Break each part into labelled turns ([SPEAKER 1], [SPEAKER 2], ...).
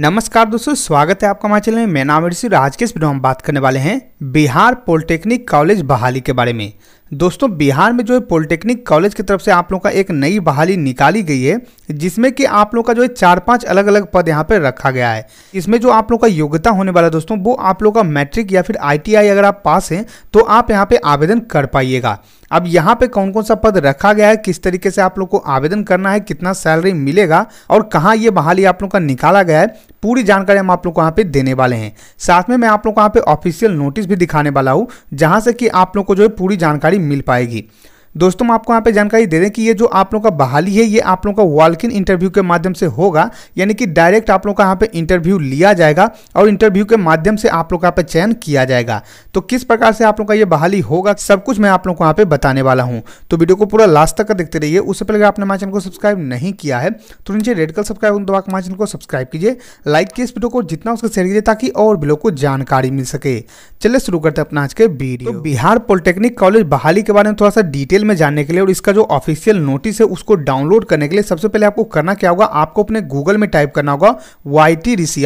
[SPEAKER 1] नमस्कार दोस्तों स्वागत है आपका हमारे चैनल में मैं नाम ऋषि आज के इस वीडियो में बात करने वाले हैं बिहार पॉलिटेक्निक कॉलेज बहाली के बारे में दोस्तों बिहार में जो है पॉलिटेक्निक कॉलेज की तरफ से आप लोगों का एक नई बहाली निकाली गई है जिसमें कि आप लोग का जो है चार पांच अलग अलग पद यहाँ पे रखा गया है इसमें जो आप लोग का योग्यता होने वाला दोस्तों वो आप लोग का मैट्रिक या फिर आईटीआई अगर आप पास हैं तो आप यहाँ पे आवेदन कर पाइएगा अब यहाँ पे कौन कौन सा पद रखा गया है किस तरीके से आप लोग को आवेदन करना है कितना सैलरी मिलेगा और कहाँ ये बहाली आप लोग का निकाला गया है पूरी जानकारी हम आप लोग को यहाँ पे देने वाले हैं साथ में मैं आप लोग को यहाँ पे ऑफिशियल नोटिस भी दिखाने वाला हूँ जहाँ से कि आप लोग को जो है पूरी जानकारी मिल पाएगी दोस्तों मैं आपको यहाँ पे जानकारी दे दें कि ये जो आप लोगों का बहाली है ये आप लोगों का वॉल्किन इंटरव्यू के माध्यम से होगा यानी कि डायरेक्ट आप लोगों का यहाँ पे इंटरव्यू लिया जाएगा और इंटरव्यू के माध्यम से आप लोग का यहाँ पे चयन किया जाएगा तो किस प्रकार से आप लोग का ये बहाली होगा सब कुछ मैं आप लोग को यहाँ पे बताने वाला हूँ तो वीडियो को पूरा लास्ट तक देखते रहिए उससे पहले आपने हमारे चैनल को सब्सक्राइब नहीं किया है तो नीचे रेड कल सब्सक्राइब दबा हमारे चैनल को सब्सक्राइब कीजिए लाइक किए इस वीडियो को जितना उसका शेयर कीजिए ताकि और भी लोग को जानकारी मिल सके चले शुरू करते हैं अपना आज के वीडियो तो बिहार पॉलिटेक्निक कॉलेज बहाली के बारे में थोड़ा सा डिटेल डिटेल में जानने के लिए और इसका जो ऑफिशियल नोटिस है उसको डाउनलोड करने के लिए सबसे पहले आपको करना क्या होगा आपको अपने गूगल में टाइप करना होगा वाई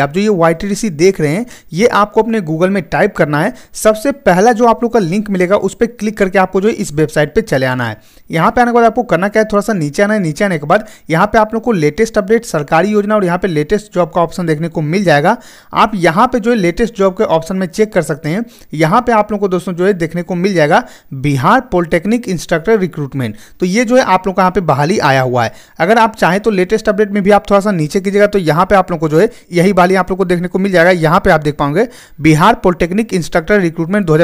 [SPEAKER 1] आप जो ये वाई देख रहे हैं ये आपको अपने गूगल में टाइप करना है सबसे पहला जो आप लोग का लिंक मिलेगा उस पर क्लिक करके आपको जो इस वेबसाइट पर चले आना है यहाँ पे आने के बाद आपको करना क्या है थोड़ा सा नीचे आना है नीचे आने के बाद यहाँ पे आप लोग को लेटेस्ट अपडेट सरकारी योजना और यहाँ पे लेटेस्ट जॉब का ऑप्शन देखने को मिल जाएगा आप यहाँ पे जो है लेटेस्ट जॉब के ऑप्शन में चेक कर सकते हैं यहाँ पे आप लोग को दोस्तों जो है देखने को मिल जाएगा Bihar polytechnic instructor collector recruitment तो ये जो है आप लोग का यहाँ पे बहाली आया हुआ है अगर आप चाहें तो लेटेस्ट अपडेट में भी आप थोड़ा सा नीचे कीजिएगा तो यहाँ पे आप लोग को जो है यही बहाली आप लोग को देखने को मिल जाएगा यहाँ पे आप देख पाओगे बिहार पॉलिटेक्निक इंस्ट्रक्टर रिक्रूटमेंट दो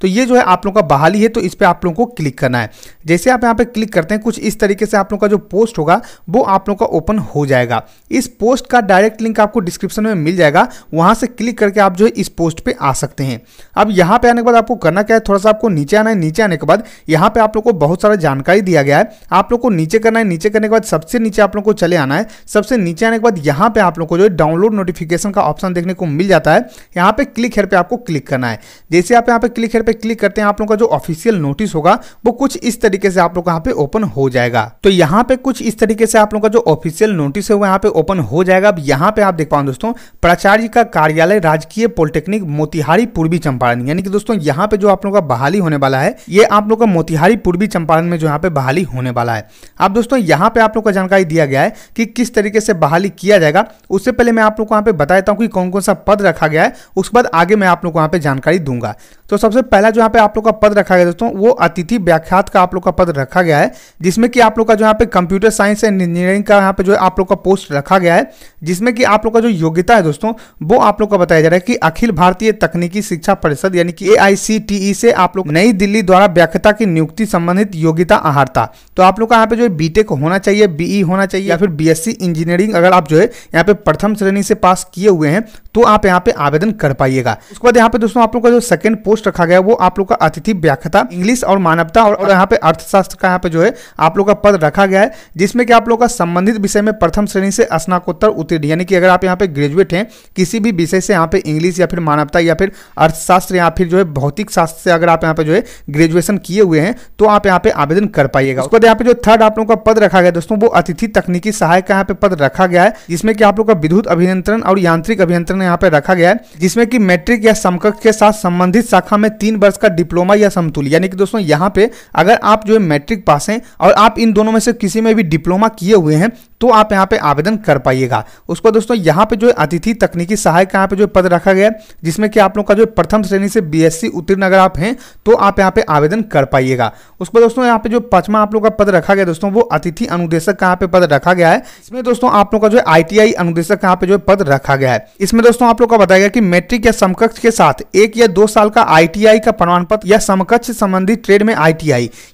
[SPEAKER 1] तो ये जो है आप लोग का बहाली है तो इस पर आप लोग को क्लिक करना है जैसे आप यहाँ पे क्लिक करते हैं कुछ इस तरीके से आप लोग का जो पोस्ट होगा वो आप लोग का ओपन हो जाएगा इस पोस्ट का डायरेक्ट लिंक आपको डिस्क्रिप्शन में मिल जाएगा वहाँ से क्लिक करके आप जो है इस पोस्ट पर आ सकते हैं अब यहाँ पे आने के बाद आपको करना क्या है थोड़ा सा आपको नीचे आना है नीचे आने के बाद यहाँ पे आप लोग को बहुत सारा जानकारी दिया गया है आप लोग को नीचे करना है नीचे करने के बाद सबसे नीचे आप लोग को चले आना है सबसे नीचे आने के बाद यहाँ पे आप लोग को जो है डाउनलोड नोटिफिकेशन का ऑप्शन देखने को मिल जाता है यहाँ पे क्लिक हेयर पे आपको क्लिक करना है जैसे आप यहाँ पे क्लिक हेयर पे क्लिक करते हैं आप लोग का जो ऑफिशियल नोटिस होगा वो कुछ इस तरीके से आप लोग यहाँ पे ओपन हो जाएगा तो यहाँ पे कुछ इस तरीके से आप लोग का जो ऑफिशियल नोटिस है वो यहाँ पे ओपन हो जाएगा अब यहाँ पे आप देख पाओ दोस्तों प्राचार्य का कार्यालय राजकीय पॉलिटेक्निक मोतिहारी पूर्वी चंपारण यानी कि दोस्तों यहाँ पे जो आप लोग का बहाली होने वाला है ये आप लोग का मोतिहारी पूर्वी पूर्वी चंपारण में जो यहाँ पे बहाली होने वाला है अब दोस्तों यहाँ पे आप लोग का जानकारी दिया गया है कि किस तरीके से बहाली किया जाएगा उससे पहले मैं आप लोग को यहाँ पे बता देता हूँ कि कौन कौन सा पद रखा गया है उसके बाद आगे मैं आप लोग को यहाँ पे जानकारी दूंगा तो सबसे पहला जो यहाँ पे आप लोग का पद रखा गया दोस्तों वो अतिथि व्याख्यात का आप लोग का पद रखा गया है जिसमें कि आप लोग का जो यहाँ पे कंप्यूटर साइंस एंड इंजीनियरिंग का यहाँ पे जो आप लोग का पोस्ट रखा गया है जिसमें कि आप लोग का जो योग्यता है दोस्तों वो आप लोग का बताया जा रहा है कि अखिल भारतीय तकनीकी शिक्षा परिषद यानी कि ए e से आप लोग नई दिल्ली द्वारा व्याख्यता की नियुक्ति संबंध संबंधित योग्यता आहारता तो आप लोग का यहाँ पे जो है बीटेक होना चाहिए बीई e होना चाहिए या फिर बीएससी इंजीनियरिंग अगर आप जो है यहाँ पे प्रथम श्रेणी से पास किए हुए हैं तो आप यहाँ पे आवेदन कर पाइएगा उसके बाद यहाँ पे दोस्तों आप लोग का जो सेकंड पोस्ट रखा गया वो आप लोग का अतिथि व्याख्या इंग्लिश और मानवता और, और यहाँ पे अर्थशास्त्र का यहाँ पे जो है आप लोग का पद रखा गया है जिसमें कि आप लोग का संबंधित विषय में प्रथम श्रेणी से स्नाकोत्तर उत्तीर्ण यानी कि अगर आप यहाँ पे ग्रेजुएट हैं किसी भी विषय से यहाँ पे इंग्लिश या फिर मानवता या फिर अर्थशास्त्र या फिर जो है भौतिक शास्त्र से अगर आप यहाँ पे जो है ग्रेजुएशन किए हुए हैं तो आप यहाँ पे आवेदन कर पाइएगा उसके बाद यहाँ पे जो थर्ड आप लोगों का पद रखा गया दोस्तों वो अतिथि तकनीकी सहायक का यहाँ पे पद रखा गया है जिसमें कि आप लोग का विद्युत अभियंत्रण और यांत्रिक अभियंत्रण यहाँ पे रखा गया है जिसमें कि मैट्रिक या समकक्ष के साथ संबंधित शाखा में तीन वर्ष का डिप्लोमा या समतुल यानी कि दोस्तों यहाँ पे अगर आप जो है मैट्रिक पास है और आप इन दोनों में से किसी में भी डिप्लोमा किए हुए हैं तो आप यहाँ पे आवेदन कर पाइएगा उसको दोस्तों यहाँ पे जो है अतिथि तकनीकी सहायक यहाँ पे जो पद रखा गया है जिसमें कि आप लोग का जो प्रथम श्रेणी से बीएससी उत्तीर्ण अगर आप हैं तो आप यहाँ पे आवेदन कर पाइएगा उसको दोस्तों यहाँ पे जो पांचवा आप लोग का पद रखा गया दोस्तों वो अतिथि अनुदेशक का यहाँ पे पद रखा गया है इसमें दोस्तों आप लोग का जो है आई अनुदेशक का यहाँ पे जो पद रखा गया है इसमें दोस्तों आप लोग का बताया गया कि मैट्रिक या समकक्ष के साथ एक या दो साल का आई का प्रमाण पत्र या समकक्ष संबंधी ट्रेड में आई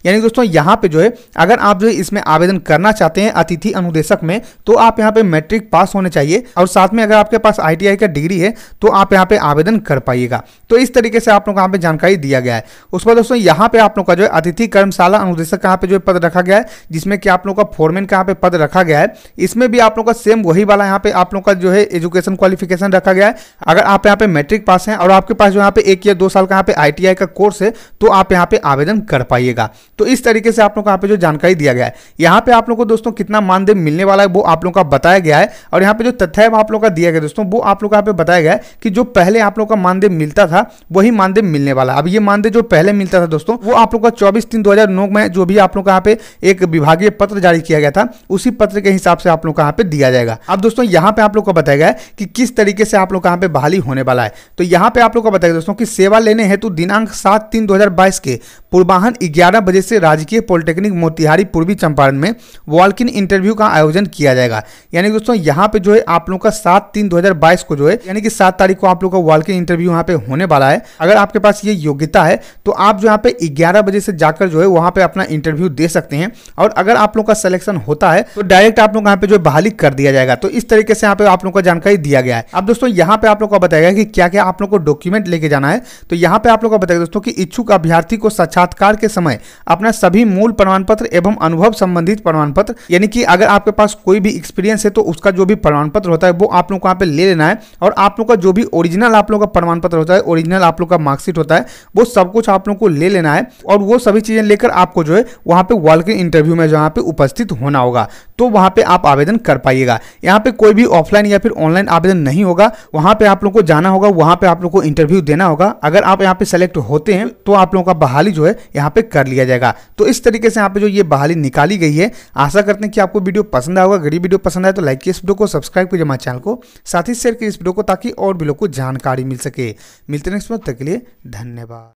[SPEAKER 1] यानी दोस्तों यहाँ पे जो है अगर आप जो है इसमें आवेदन करना चाहते हैं अतिथि अनुदेशक तक में तो आप यहाँ पे मैट्रिक पास होने चाहिए और साथ में अगर आपके पास आई का डिग्री है तो आप यहाँ पे आवेदन कर पाइएगा तो इस तरीके से आप लोग यहाँ पे जानकारी दिया गया है उसके बाद दोस्तों यहाँ पे आप लोग का जो है अतिथि कर्मशाला अनुदेशक यहाँ पे जो पद रखा गया है जिसमें कि आप लोग का फोरमैन का यहाँ पे पद रखा गया है इसमें भी आप लोग का सेम वही वाला यहाँ पे आप लोग का जो है एजुकेशन क्वालिफिकेशन रखा गया है अगर आप यहाँ पे मैट्रिक पास हैं और आपके पास जो यहाँ पे एक या दो साल का यहाँ पे आई का कोर्स है तो आप यहाँ पे आवेदन कर पाइएगा तो इस तरीके से आप लोग यहाँ पे जो जानकारी दिया गया है यहाँ पे आप लोग को दोस्तों कितना मानदेय मिलने वाला है वो आप लोग का बताया गया है और यहाँ पे जो तथ्य है वो आप लोग का दिया गया दोस्तों वो आप लोग का यहाँ पे बताया गया है कि जो पहले आप लोग का मानदेय मिलता था वही मानदेय मिलने वाला है अब ये मानदेय जो पहले मिलता था दोस्तों वो आप लोग का चौबीस तीन दो में जो भी आप लोग का यहाँ पे एक विभागीय पत्र जारी किया गया था उसी पत्र के हिसाब से आप लोग का यहाँ पे दिया जाएगा अब दोस्तों यहाँ पे आप लोग को बताया गया है कि किस तरीके से आप लोग का यहाँ पे बहाली होने वाला है तो यहाँ पे आप लोग को बताया दोस्तों की सेवा लेने हेतु दिनांक सात तीन दो के पूर्वाहन ग्यारह बजे से राजकीय पॉलिटेक्निक मोतिहारी पूर्वी चंपारण में वॉल्किन इंटरव्यू का आयोजन आयोजन किया जाएगा यानी कि दोस्तों यहाँ पे जो है आप लोगों का सात तीन दो को जो है यानी कि सात तारीख को आप लोग का वॉल्किंग इंटरव्यू यहाँ पे होने वाला है अगर आपके पास ये योग्यता है तो आप जो यहाँ पे ग्यारह बजे से जाकर जो है वहाँ पे अपना इंटरव्यू दे सकते हैं और अगर आप लोग का सिलेक्शन होता है तो डायरेक्ट आप लोग यहाँ पे जो बहाली कर दिया जाएगा तो इस तरीके से यहाँ पे आप लोग का जानकारी दिया गया है अब दोस्तों यहाँ पे आप लोग का बताया कि क्या क्या आप लोग को डॉक्यूमेंट लेके जाना है तो यहाँ पे आप लोग का बताया दोस्तों की इच्छुक अभ्यार्थी को साक्षात्कार के समय अपना सभी मूल प्रमाण पत्र एवं अनुभव संबंधित प्रमाण पत्र यानी कि अगर आपके पास पास कोई भी एक्सपीरियंस है तो उसका जो भी प्रमाण पत्र होता है वो आप लोग को यहाँ पे ले लेना है और आप लोग का जो भी ओरिजिनल आप लोग का प्रमाण पत्र होता है ओरिजिनल आप लोग का मार्कशीट होता है वो सब कुछ आप लोग को ले लेना है और वो सभी चीज़ें लेकर आपको जो है वहाँ पे वॉल्किन इंटरव्यू में जहाँ पे उपस्थित होना होगा तो वहाँ पे आप आवेदन कर पाइएगा यहाँ पे कोई भी ऑफलाइन या फिर ऑनलाइन आवेदन नहीं होगा वहाँ पे आप लोग को जाना होगा वहाँ पे आप लोग को इंटरव्यू देना होगा अगर आप यहाँ पे सेलेक्ट होते हैं तो आप लोगों का बहाली जो है यहाँ पे कर लिया जाएगा तो इस तरीके से यहाँ पे जो ये बहाली निकाली गई है आशा करते हैं कि आपको वीडियो पसंद पसंद आया होगा गरीब वीडियो पसंद आए तो लाइक कीजिए इस वीडियो को सब्सक्राइब कीजिए हमारे चैनल को साथ ही शेयर कीजिए इस वीडियो को ताकि और भी लोग को जानकारी मिल सके मिलते नेक्स्ट वक्त तक के लिए धन्यवाद